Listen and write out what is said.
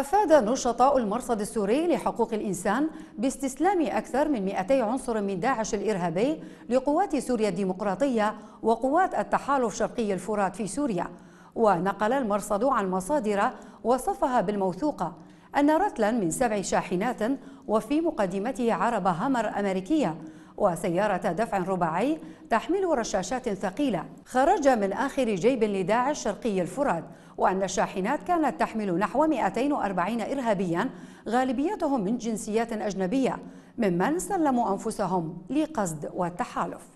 أفاد نشطاء المرصد السوري لحقوق الإنسان باستسلام أكثر من 200 عنصر من داعش الإرهابي لقوات سوريا الديمقراطية وقوات التحالف شرقي الفرات في سوريا ونقل المرصد عن مصادر وصفها بالموثوقة أن رتلا من سبع شاحنات وفي مقدمته عربة هامر أمريكية وسيارة دفع رباعي تحمل رشاشات ثقيلة خرج من آخر جيب لداعش شرقي الفرات وأن الشاحنات كانت تحمل نحو 240 إرهابيا غالبيتهم من جنسيات أجنبية ممن سلموا أنفسهم لقصد والتحالف